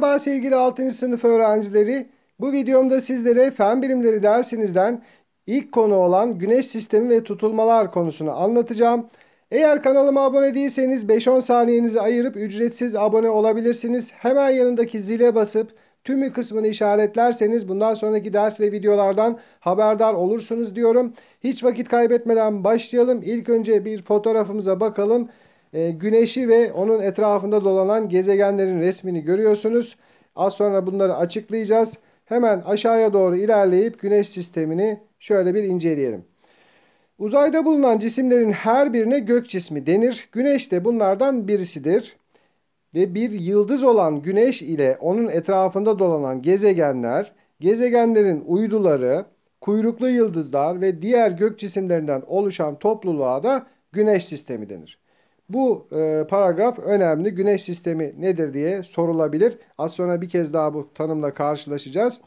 Merhaba sevgili 6. sınıf öğrencileri. Bu videomda sizlere fen bilimleri dersinizden ilk konu olan güneş sistemi ve tutulmalar konusunu anlatacağım. Eğer kanalıma abone değilseniz 5-10 saniyenizi ayırıp ücretsiz abone olabilirsiniz. Hemen yanındaki zile basıp tümü kısmını işaretlerseniz bundan sonraki ders ve videolardan haberdar olursunuz diyorum. Hiç vakit kaybetmeden başlayalım. İlk önce bir fotoğrafımıza bakalım. Ee, güneşi ve onun etrafında dolanan gezegenlerin resmini görüyorsunuz. Az sonra bunları açıklayacağız. Hemen aşağıya doğru ilerleyip güneş sistemini şöyle bir inceleyelim. Uzayda bulunan cisimlerin her birine gök cismi denir. Güneş de bunlardan birisidir. Ve bir yıldız olan güneş ile onun etrafında dolanan gezegenler, gezegenlerin uyduları, kuyruklu yıldızlar ve diğer gök cisimlerinden oluşan topluluğa da güneş sistemi denir. Bu e, paragraf önemli. Güneş sistemi nedir diye sorulabilir. Az sonra bir kez daha bu tanımla karşılaşacağız.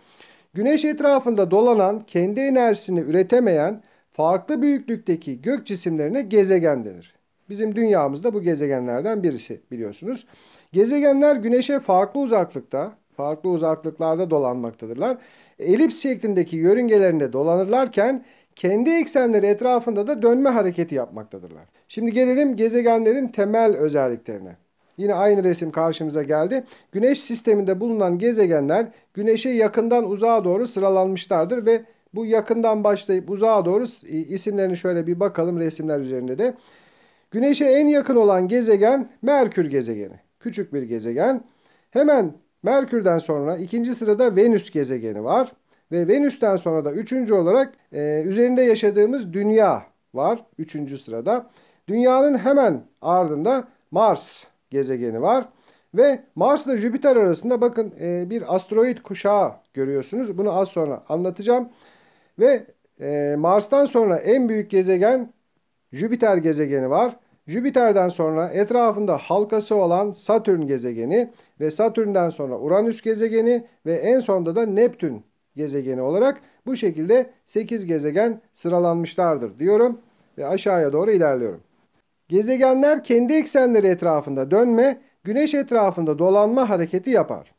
Güneş etrafında dolanan, kendi enerjisini üretemeyen farklı büyüklükteki gök cisimlerine gezegen denir. Bizim dünyamızda bu gezegenlerden birisi biliyorsunuz. Gezegenler güneşe farklı uzaklıkta, farklı uzaklıklarda dolanmaktadırlar. Elips şeklindeki yörüngelerinde dolanırlarken kendi eksenleri etrafında da dönme hareketi yapmaktadırlar. Şimdi gelelim gezegenlerin temel özelliklerine. Yine aynı resim karşımıza geldi. Güneş sisteminde bulunan gezegenler güneşe yakından uzağa doğru sıralanmışlardır ve bu yakından başlayıp uzağa doğru isimlerini şöyle bir bakalım resimler üzerinde de. Güneşe en yakın olan gezegen Merkür gezegeni. Küçük bir gezegen. Hemen Merkür'den sonra ikinci sırada Venüs gezegeni var. Ve Venüs'ten sonra da üçüncü olarak e, üzerinde yaşadığımız dünya var. Üçüncü sırada. Dünyanın hemen ardında Mars gezegeni var. Ve Mars ile Jüpiter arasında bakın e, bir asteroid kuşağı görüyorsunuz. Bunu az sonra anlatacağım. Ve e, Mars'tan sonra en büyük gezegen Jüpiter gezegeni var. Jüpiter'den sonra etrafında halkası olan Satürn gezegeni ve Satürn'den sonra Uranüs gezegeni ve en sonda da Neptün gezegeni olarak bu şekilde 8 gezegen sıralanmışlardır diyorum ve aşağıya doğru ilerliyorum. Gezegenler kendi eksenleri etrafında dönme, güneş etrafında dolanma hareketi yapar.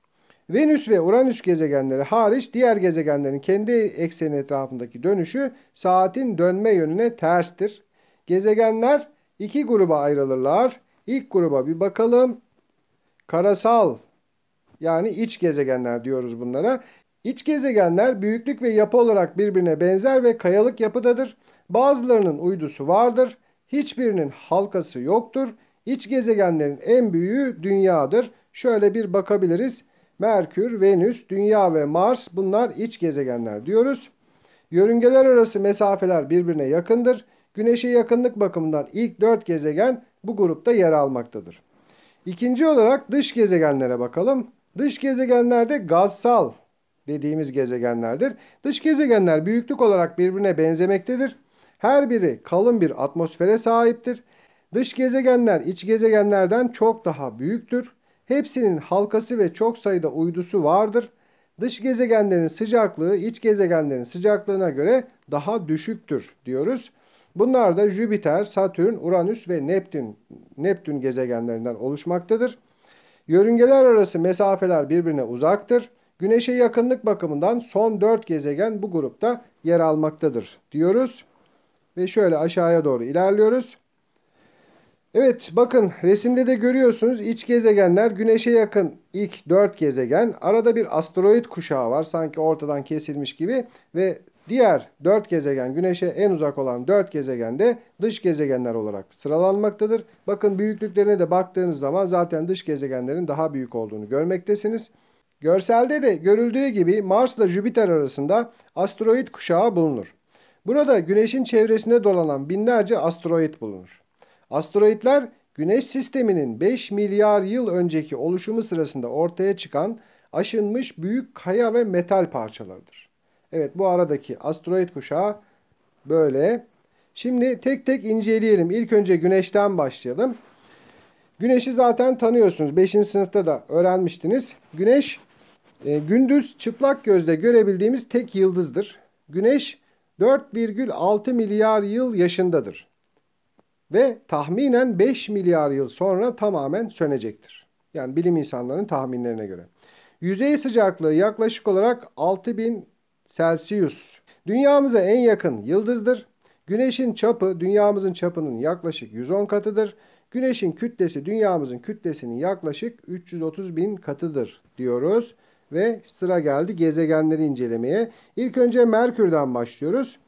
Venüs ve Uranüs gezegenleri hariç diğer gezegenlerin kendi ekseni etrafındaki dönüşü saatin dönme yönüne terstir. Gezegenler iki gruba ayrılırlar. İlk gruba bir bakalım. Karasal yani iç gezegenler diyoruz bunlara. İç gezegenler büyüklük ve yapı olarak birbirine benzer ve kayalık yapıdadır. Bazılarının uydusu vardır. Hiçbirinin halkası yoktur. İç gezegenlerin en büyüğü Dünya'dır. Şöyle bir bakabiliriz. Merkür, Venüs, Dünya ve Mars bunlar iç gezegenler diyoruz. Yörüngeler arası mesafeler birbirine yakındır. Güneş'e yakınlık bakımından ilk 4 gezegen bu grupta yer almaktadır. İkinci olarak dış gezegenlere bakalım. Dış gezegenlerde gazsal dediğimiz gezegenlerdir. Dış gezegenler büyüklük olarak birbirine benzemektedir. Her biri kalın bir atmosfere sahiptir. Dış gezegenler iç gezegenlerden çok daha büyüktür. Hepsinin halkası ve çok sayıda uydusu vardır. Dış gezegenlerin sıcaklığı iç gezegenlerin sıcaklığına göre daha düşüktür diyoruz. Bunlar da Jüpiter, Satürn, Uranüs ve Neptün, Neptün gezegenlerinden oluşmaktadır. Yörüngeler arası mesafeler birbirine uzaktır. Güneş'e yakınlık bakımından son 4 gezegen bu grupta yer almaktadır diyoruz. Ve şöyle aşağıya doğru ilerliyoruz. Evet bakın resimde de görüyorsunuz iç gezegenler güneşe yakın ilk 4 gezegen. Arada bir asteroid kuşağı var sanki ortadan kesilmiş gibi ve diğer 4 gezegen güneşe en uzak olan 4 gezegen de dış gezegenler olarak sıralanmaktadır. Bakın büyüklüklerine de baktığınız zaman zaten dış gezegenlerin daha büyük olduğunu görmektesiniz. Görselde de görüldüğü gibi Mars ile Jüpiter arasında asteroid kuşağı bulunur. Burada Güneş'in çevresinde dolanan binlerce asteroid bulunur. Asteroidler Güneş sisteminin 5 milyar yıl önceki oluşumu sırasında ortaya çıkan aşınmış büyük kaya ve metal parçalarıdır. Evet bu aradaki asteroid kuşağı böyle. Şimdi tek tek inceleyelim. İlk önce Güneş'ten başlayalım. Güneşi zaten tanıyorsunuz. 5. sınıfta da öğrenmiştiniz. Güneş e, gündüz çıplak gözle görebildiğimiz tek yıldızdır. Güneş 4,6 milyar yıl yaşındadır ve tahminen 5 milyar yıl sonra tamamen sönecektir. Yani bilim insanlarının tahminlerine göre. Yüzey sıcaklığı yaklaşık olarak 6000 Celsius. Dünyamıza en yakın yıldızdır. Güneşin çapı dünyamızın çapının yaklaşık 110 katıdır. Güneşin kütlesi dünyamızın kütlesinin yaklaşık 330 bin katıdır diyoruz ve sıra geldi gezegenleri incelemeye. İlk önce Merkür'den başlıyoruz.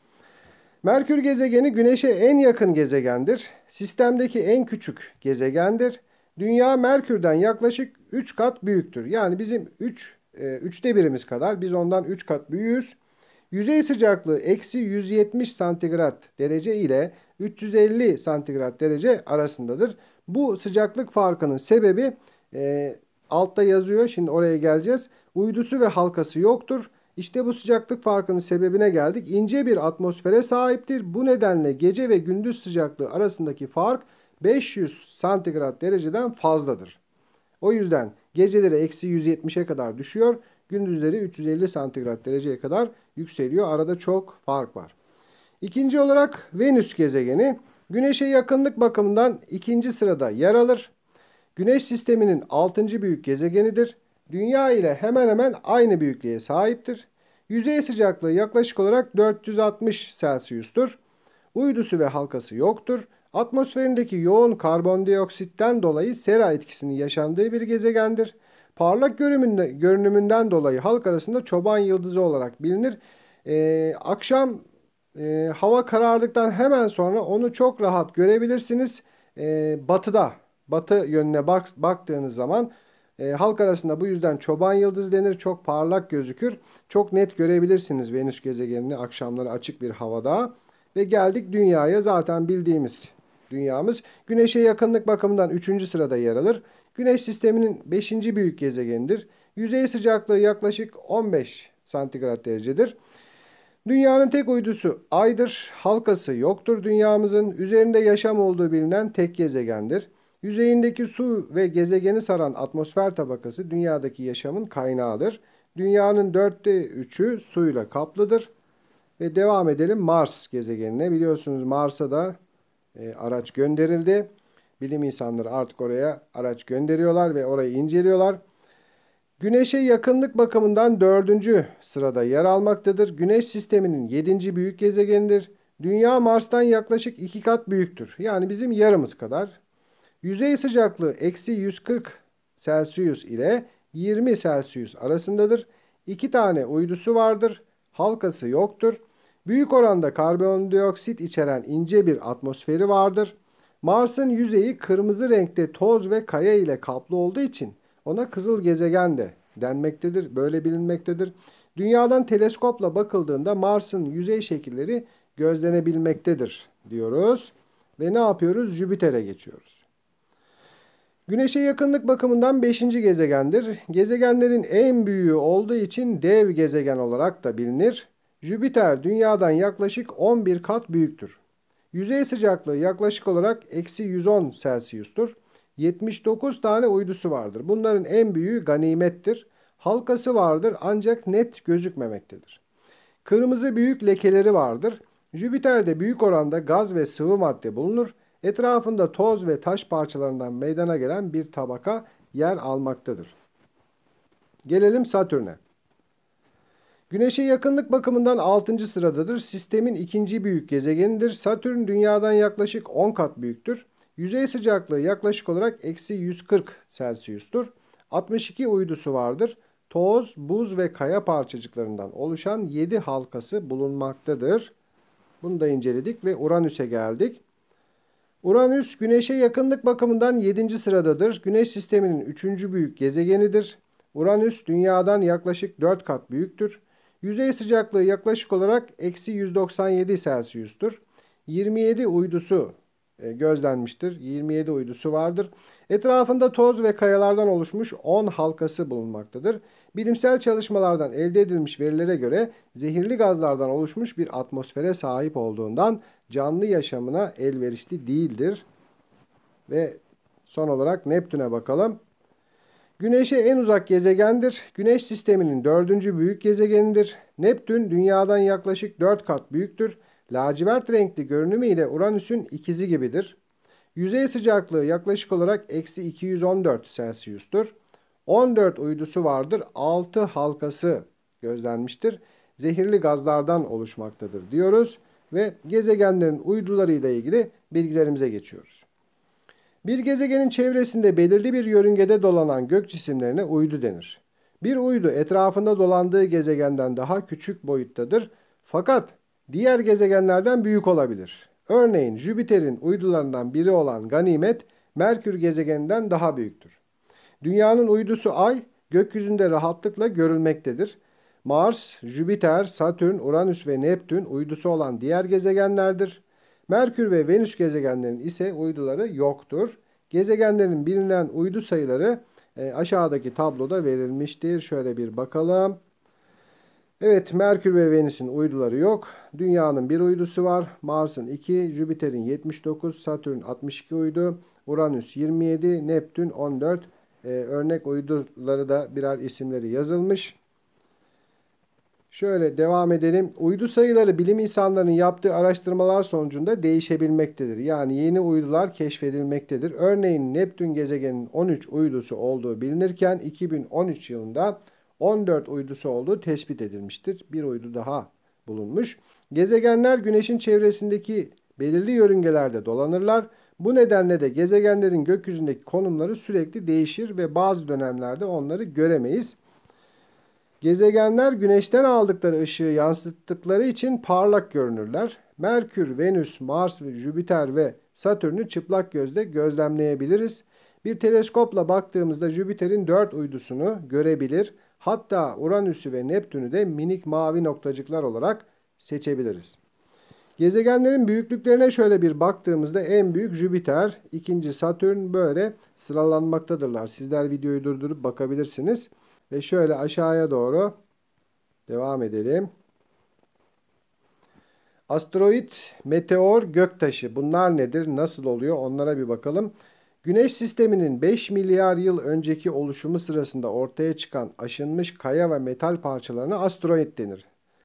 Merkür gezegeni Güneş'e en yakın gezegendir. Sistemdeki en küçük gezegendir. Dünya Merkür'den yaklaşık 3 kat büyüktür. Yani bizim 3 e, üçte birimiz kadar biz ondan 3 kat büyüğüz. Yüzey sıcaklığı eksi 170 santigrat derece ile 350 santigrat derece arasındadır. Bu sıcaklık farkının sebebi e, Altta yazıyor şimdi oraya geleceğiz. Uydusu ve halkası yoktur. İşte bu sıcaklık farkının sebebine geldik. İnce bir atmosfere sahiptir. Bu nedenle gece ve gündüz sıcaklığı arasındaki fark 500 santigrat dereceden fazladır. O yüzden geceleri eksi 170'e kadar düşüyor. Gündüzleri 350 santigrat dereceye kadar yükseliyor. Arada çok fark var. İkinci olarak Venüs gezegeni. Güneşe yakınlık bakımından ikinci sırada yer alır. Güneş sisteminin 6. büyük gezegenidir. Dünya ile hemen hemen aynı büyüklüğe sahiptir. Yüzey sıcaklığı yaklaşık olarak 460 Celsius'tur. Uydusu ve halkası yoktur. Atmosferindeki yoğun karbondioksitten dolayı sera etkisinin yaşandığı bir gezegendir. Parlak görünümünden dolayı halk arasında çoban yıldızı olarak bilinir. Ee, akşam e, hava karardıktan hemen sonra onu çok rahat görebilirsiniz. Ee, batıda batı yönüne bak, baktığınız zaman e, halk arasında bu yüzden çoban yıldız denir. Çok parlak gözükür. Çok net görebilirsiniz Venüs gezegenini akşamları açık bir havada. Ve geldik dünyaya zaten bildiğimiz dünyamız. Güneşe yakınlık bakımından 3. sırada yer alır. Güneş sisteminin 5. büyük gezegenidir. Yüzey sıcaklığı yaklaşık 15 santigrat derecedir. Dünyanın tek uydusu Ay'dır. Halkası yoktur dünyamızın. Üzerinde yaşam olduğu bilinen tek gezegendir. Yüzeyindeki su ve gezegeni saran atmosfer tabakası dünyadaki yaşamın kaynağıdır. Dünyanın dörtte üçü suyla kaplıdır. Ve devam edelim Mars gezegenine. Biliyorsunuz Mars'a da e, araç gönderildi. Bilim insanları artık oraya araç gönderiyorlar ve orayı inceliyorlar. Güneş'e yakınlık bakımından dördüncü sırada yer almaktadır. Güneş sisteminin yedinci büyük gezegenidir. Dünya Mars'tan yaklaşık iki kat büyüktür. Yani bizim yarımız kadar Yüzey sıcaklığı eksi 140 Celsius ile 20 Celsius arasındadır. İki tane uydusu vardır. Halkası yoktur. Büyük oranda karbondioksit içeren ince bir atmosferi vardır. Mars'ın yüzeyi kırmızı renkte toz ve kaya ile kaplı olduğu için ona kızıl gezegen de denmektedir, böyle bilinmektedir. Dünyadan teleskopla bakıldığında Mars'ın yüzey şekilleri gözlenebilmektedir diyoruz. Ve ne yapıyoruz? Jüpiter'e geçiyoruz. Güneş'e yakınlık bakımından 5. gezegendir. Gezegenlerin en büyüğü olduğu için dev gezegen olarak da bilinir. Jüpiter dünyadan yaklaşık 11 kat büyüktür. Yüzey sıcaklığı yaklaşık olarak eksi 110 Celsius'tur. 79 tane uydusu vardır. Bunların en büyüğü ganimettir. Halkası vardır ancak net gözükmemektedir. Kırmızı büyük lekeleri vardır. Jüpiter'de büyük oranda gaz ve sıvı madde bulunur. Etrafında toz ve taş parçalarından meydana gelen bir tabaka yer almaktadır. Gelelim Satürn'e. Güneş'e yakınlık bakımından 6. sıradadır. Sistemin ikinci büyük gezegenidir. Satürn dünyadan yaklaşık 10 kat büyüktür. Yüzey sıcaklığı yaklaşık olarak eksi 140 Celsius'tur. 62 uydusu vardır. Toz, buz ve kaya parçacıklarından oluşan 7 halkası bulunmaktadır. Bunu da inceledik ve Uranüs'e geldik. Uranüs Güneş'e yakınlık bakımından 7. sıradadır. Güneş sisteminin 3. büyük gezegenidir. Uranüs Dünya'dan yaklaşık 4 kat büyüktür. Yüzey sıcaklığı yaklaşık olarak eksi 197 Celsius'tur. 27 uydusu e, gözlenmiştir. 27 uydusu vardır. Etrafında toz ve kayalardan oluşmuş 10 halkası bulunmaktadır. Bilimsel çalışmalardan elde edilmiş verilere göre zehirli gazlardan oluşmuş bir atmosfere sahip olduğundan canlı yaşamına elverişli değildir. Ve son olarak Neptün'e bakalım. Güneş'e en uzak gezegendir. Güneş sisteminin dördüncü büyük gezegenidir. Neptün dünyadan yaklaşık 4 kat büyüktür lacivert renkli görünümü ile Uranüs'ün ikizi gibidir. Yüzey sıcaklığı yaklaşık olarak eksi 214 Celsius'tur. 14 uydusu vardır. 6 halkası gözlenmiştir. Zehirli gazlardan oluşmaktadır diyoruz ve gezegenlerin uydularıyla ilgili bilgilerimize geçiyoruz. Bir gezegenin çevresinde belirli bir yörüngede dolanan gök cisimlerine uydu denir. Bir uydu etrafında dolandığı gezegenden daha küçük boyuttadır fakat diğer gezegenlerden büyük olabilir. Örneğin Jüpiter'in uydularından biri olan Ganimet, Merkür gezegeninden daha büyüktür. Dünyanın uydusu Ay, gökyüzünde rahatlıkla görülmektedir. Mars, Jüpiter, Satürn, Uranüs ve Neptün uydusu olan diğer gezegenlerdir. Merkür ve Venüs gezegenlerinin ise uyduları yoktur. Gezegenlerin bilinen uydu sayıları e, aşağıdaki tabloda verilmiştir. Şöyle bir bakalım. Evet Merkür ve Venüs'ün uyduları yok. Dünya'nın bir uydusu var. Mars'ın 2, Jüpiter'in 79, Satürn 62 uydu, Uranüs 27, Neptün 14. Ee, örnek uyduları da birer isimleri yazılmış. Şöyle devam edelim. Uydu sayıları bilim insanlarının yaptığı araştırmalar sonucunda değişebilmektedir. Yani yeni uydular keşfedilmektedir. Örneğin Neptün gezegeninin 13 uydusu olduğu bilinirken 2013 yılında 14 uydusu olduğu tespit edilmiştir. Bir uydu daha bulunmuş. Gezegenler güneşin çevresindeki belirli yörüngelerde dolanırlar. Bu nedenle de gezegenlerin gökyüzündeki konumları sürekli değişir ve bazı dönemlerde onları göremeyiz. Gezegenler güneşten aldıkları ışığı yansıttıkları için parlak görünürler. Merkür, Venüs, Mars, Jüpiter ve Satürn'ü çıplak gözle gözlemleyebiliriz. Bir teleskopla baktığımızda Jüpiter'in 4 uydusunu görebilir. Hatta Uranüs'ü ve Neptün'ü de minik mavi noktacıklar olarak seçebiliriz. Gezegenlerin büyüklüklerine şöyle bir baktığımızda en büyük Jüpiter, ikinci Satürn böyle sıralanmaktadırlar. Sizler videoyu durdurup bakabilirsiniz. Ve şöyle aşağıya doğru devam edelim. Asteroid, meteor, göktaşı bunlar nedir? Nasıl oluyor? Onlara bir bakalım. Güneş sisteminin 5 milyar yıl önceki oluşumu sırasında ortaya çıkan aşınmış kaya ve metal parçalarına asteroid denir.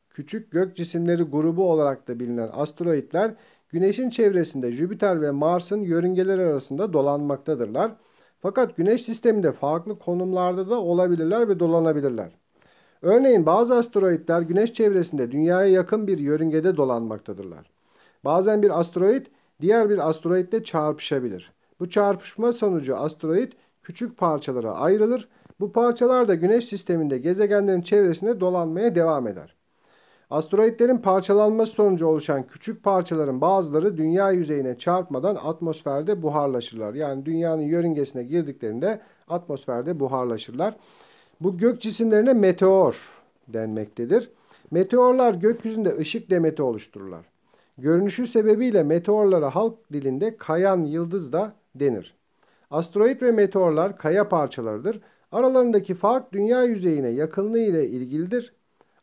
Küçük gök cisimleri grubu olarak da bilinen asteroidler Güneş'in çevresinde Jüpiter ve Mars'ın yörüngeleri arasında dolanmaktadırlar. Fakat Güneş sisteminde farklı konumlarda da olabilirler ve dolanabilirler. Örneğin bazı asteroidler Güneş çevresinde Dünya'ya yakın bir yörüngede dolanmaktadırlar. Bazen bir asteroid diğer bir asteroidle çarpışabilir. Bu çarpışma sonucu asteroid küçük parçalara ayrılır. Bu parçalar da güneş sisteminde gezegenlerin çevresinde dolanmaya devam eder. Asteroidlerin parçalanması sonucu oluşan küçük parçaların bazıları dünya yüzeyine çarpmadan atmosferde buharlaşırlar. Yani dünyanın yörüngesine girdiklerinde atmosferde buharlaşırlar. Bu gök cisimlerine meteor denmektedir. Meteorlar gökyüzünde ışık demeti oluştururlar. Görünüşü sebebiyle meteorlara halk dilinde kayan yıldız da denir. Asteroid ve meteorlar kaya parçalarıdır. Aralarındaki fark dünya yüzeyine yakınlığı ile ilgilidir.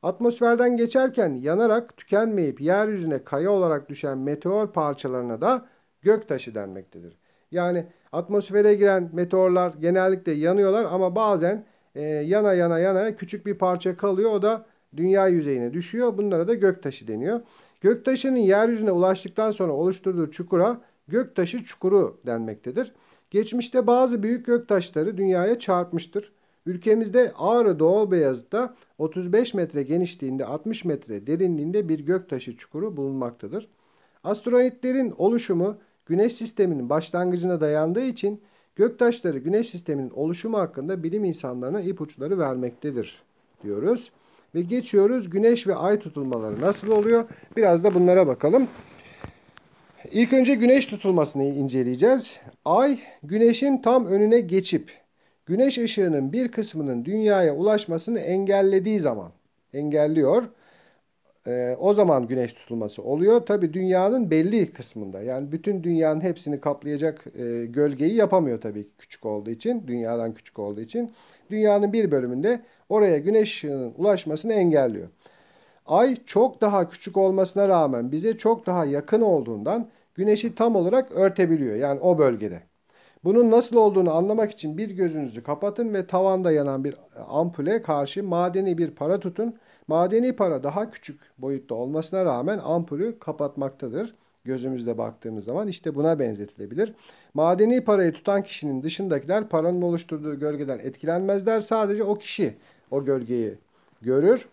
Atmosferden geçerken yanarak tükenmeyip yeryüzüne kaya olarak düşen meteor parçalarına da göktaşı denmektedir. Yani atmosfere giren meteorlar genellikle yanıyorlar ama bazen e, yana yana yana küçük bir parça kalıyor. O da dünya yüzeyine düşüyor. Bunlara da göktaşı deniyor. Göktaşının yeryüzüne ulaştıktan sonra oluşturduğu çukura göktaşı çukuru denmektedir. Geçmişte bazı büyük göktaşları dünyaya çarpmıştır. Ülkemizde Ağrı Doğu Beyazıt'ta 35 metre genişliğinde 60 metre derinliğinde bir göktaşı çukuru bulunmaktadır. Asteroidlerin oluşumu Güneş sisteminin başlangıcına dayandığı için göktaşları Güneş sisteminin oluşumu hakkında bilim insanlarına ipuçları vermektedir diyoruz. Ve geçiyoruz Güneş ve Ay tutulmaları nasıl oluyor? Biraz da bunlara bakalım. İlk önce güneş tutulmasını inceleyeceğiz. Ay güneşin tam önüne geçip güneş ışığının bir kısmının dünyaya ulaşmasını engellediği zaman engelliyor. Ee, o zaman güneş tutulması oluyor. Tabi dünyanın belli kısmında yani bütün dünyanın hepsini kaplayacak e, gölgeyi yapamıyor tabii küçük olduğu için. Dünyadan küçük olduğu için. Dünyanın bir bölümünde oraya güneş ışığının ulaşmasını engelliyor. Ay çok daha küçük olmasına rağmen bize çok daha yakın olduğundan güneşi tam olarak örtebiliyor. Yani o bölgede. Bunun nasıl olduğunu anlamak için bir gözünüzü kapatın ve tavanda yanan bir ampule karşı madeni bir para tutun. Madeni para daha küçük boyutta olmasına rağmen ampulü kapatmaktadır. Gözümüzle baktığımız zaman işte buna benzetilebilir. Madeni parayı tutan kişinin dışındakiler paranın oluşturduğu gölgeden etkilenmezler. Sadece o kişi o gölgeyi görür.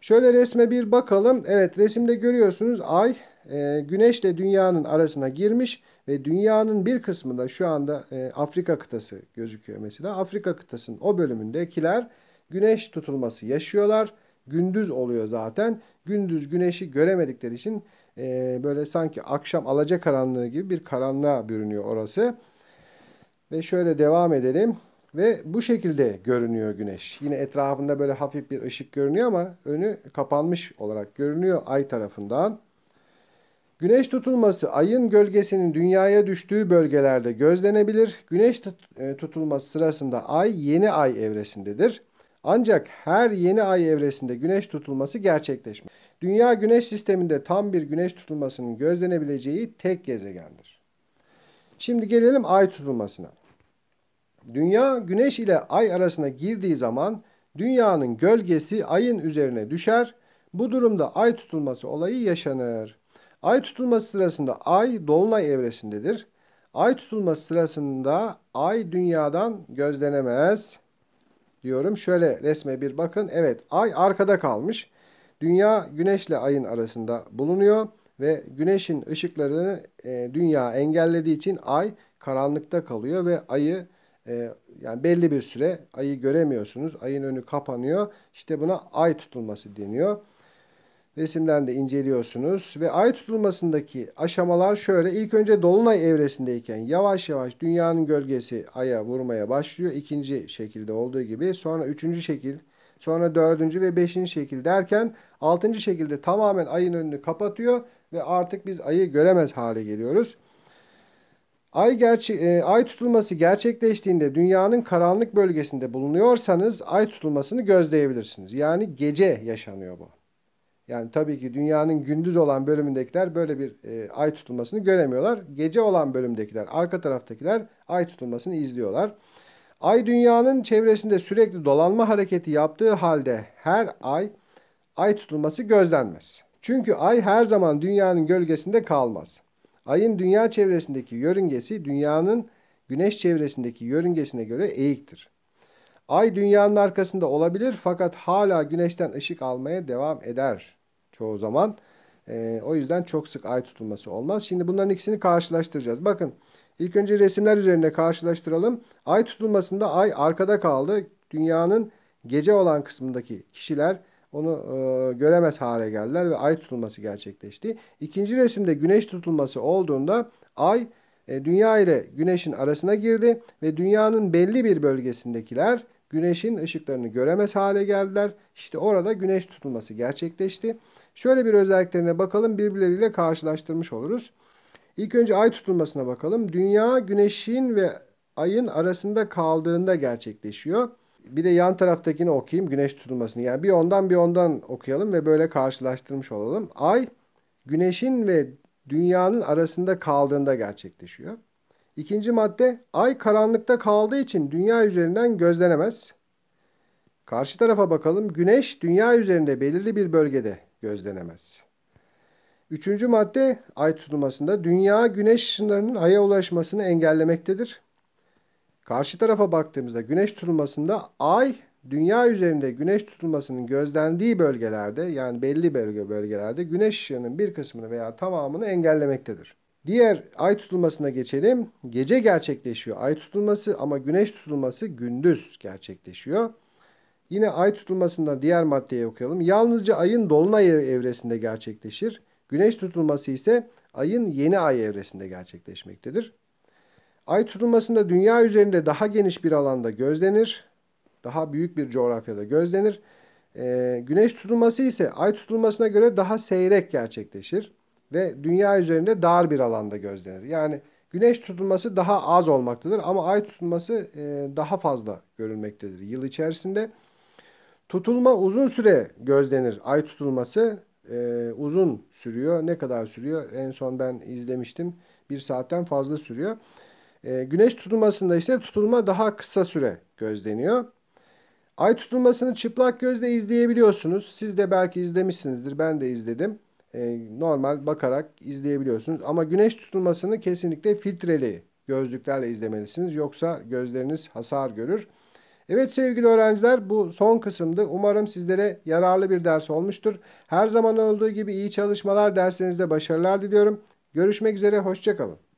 Şöyle resme bir bakalım. Evet resimde görüyorsunuz ay ee, güneşle dünyanın arasına girmiş ve dünyanın bir kısmında şu anda e, Afrika kıtası gözüküyor mesela. Afrika kıtasının o bölümündekiler güneş tutulması yaşıyorlar. Gündüz oluyor zaten. Gündüz güneşi göremedikleri için e, böyle sanki akşam alaca karanlığı gibi bir karanlığa bürünüyor orası. Ve şöyle devam edelim. Ve bu şekilde görünüyor güneş. Yine etrafında böyle hafif bir ışık görünüyor ama önü kapanmış olarak görünüyor ay tarafından. Güneş tutulması ayın gölgesinin dünyaya düştüğü bölgelerde gözlenebilir. Güneş e, tutulması sırasında ay yeni ay evresindedir. Ancak her yeni ay evresinde güneş tutulması gerçekleşmez. Dünya güneş sisteminde tam bir güneş tutulmasının gözlenebileceği tek gezegendir. Şimdi gelelim ay tutulmasına. Dünya güneş ile ay arasına girdiği zaman dünyanın gölgesi ayın üzerine düşer. Bu durumda ay tutulması olayı yaşanır. Ay tutulması sırasında ay dolunay evresindedir. Ay tutulması sırasında ay dünyadan gözlenemez diyorum. Şöyle resme bir bakın. Evet ay arkada kalmış. Dünya güneşle ayın arasında bulunuyor ve güneşin ışıklarını e, dünya engellediği için ay karanlıkta kalıyor ve ayı e, yani belli bir süre ayı göremiyorsunuz. Ayın önü kapanıyor. İşte buna ay tutulması deniyor. Resimden de inceliyorsunuz ve ay tutulmasındaki aşamalar şöyle. ilk önce dolunay evresindeyken yavaş yavaş dünyanın gölgesi aya vurmaya başlıyor. ikinci şekilde olduğu gibi sonra üçüncü şekil sonra dördüncü ve beşinci şekil derken altıncı şekilde tamamen ayın önünü kapatıyor ve artık biz ayı göremez hale geliyoruz. Ay, gerçi, e, ay tutulması gerçekleştiğinde dünyanın karanlık bölgesinde bulunuyorsanız ay tutulmasını gözleyebilirsiniz. Yani gece yaşanıyor bu. Yani tabii ki dünyanın gündüz olan bölümündekiler böyle bir e, ay tutulmasını göremiyorlar. Gece olan bölümdekiler, arka taraftakiler ay tutulmasını izliyorlar. Ay dünyanın çevresinde sürekli dolanma hareketi yaptığı halde her ay ay tutulması gözlenmez. Çünkü ay her zaman dünyanın gölgesinde kalmaz. Ayın dünya çevresindeki yörüngesi dünyanın güneş çevresindeki yörüngesine göre eğiktir. Ay dünyanın arkasında olabilir fakat hala güneşten ışık almaya devam eder çoğu zaman. E, o yüzden çok sık ay tutulması olmaz. Şimdi bunların ikisini karşılaştıracağız. Bakın ilk önce resimler üzerinde karşılaştıralım. Ay tutulmasında ay arkada kaldı. Dünyanın gece olan kısmındaki kişiler onu e, göremez hale geldiler ve ay tutulması gerçekleşti. İkinci resimde güneş tutulması olduğunda ay e, dünya ile güneşin arasına girdi ve dünyanın belli bir bölgesindekiler güneşin ışıklarını göremez hale geldiler. İşte orada güneş tutulması gerçekleşti. Şöyle bir özelliklerine bakalım birbirleriyle karşılaştırmış oluruz. İlk önce ay tutulmasına bakalım. Dünya güneşin ve ayın arasında kaldığında gerçekleşiyor. Bir de yan taraftakini okuyayım güneş tutulmasını. Yani bir ondan bir ondan okuyalım ve böyle karşılaştırmış olalım. Ay güneşin ve dünyanın arasında kaldığında gerçekleşiyor. İkinci madde ay karanlıkta kaldığı için dünya üzerinden gözlenemez. Karşı tarafa bakalım. Güneş dünya üzerinde belirli bir bölgede gözlenemez. Üçüncü madde ay tutulmasında dünya güneş ışınlarının aya ulaşmasını engellemektedir. Karşı tarafa baktığımızda güneş tutulmasında ay dünya üzerinde güneş tutulmasının gözlendiği bölgelerde yani belli bölge bölgelerde güneş ışığının bir kısmını veya tamamını engellemektedir. Diğer ay tutulmasına geçelim. Gece gerçekleşiyor ay tutulması ama güneş tutulması gündüz gerçekleşiyor. Yine ay tutulmasından diğer maddeye okuyalım. Yalnızca ayın dolunay evresinde gerçekleşir. Güneş tutulması ise ayın yeni ay evresinde gerçekleşmektedir. Ay tutulmasında dünya üzerinde daha geniş bir alanda gözlenir. Daha büyük bir coğrafyada gözlenir. Ee, güneş tutulması ise ay tutulmasına göre daha seyrek gerçekleşir. Ve dünya üzerinde dar bir alanda gözlenir. Yani güneş tutulması daha az olmaktadır ama ay tutulması e, daha fazla görülmektedir yıl içerisinde. Tutulma uzun süre gözlenir. Ay tutulması e, uzun sürüyor. Ne kadar sürüyor? En son ben izlemiştim. Bir saatten fazla sürüyor. E, güneş tutulmasında ise tutulma daha kısa süre gözleniyor. Ay tutulmasını çıplak gözle izleyebiliyorsunuz. Siz de belki izlemişsinizdir. Ben de izledim. E, normal bakarak izleyebiliyorsunuz. Ama güneş tutulmasını kesinlikle filtreli gözlüklerle izlemelisiniz. Yoksa gözleriniz hasar görür. Evet sevgili öğrenciler bu son kısımdı. Umarım sizlere yararlı bir ders olmuştur. Her zaman olduğu gibi iyi çalışmalar dersinizde başarılar diliyorum. Görüşmek üzere hoşçakalın.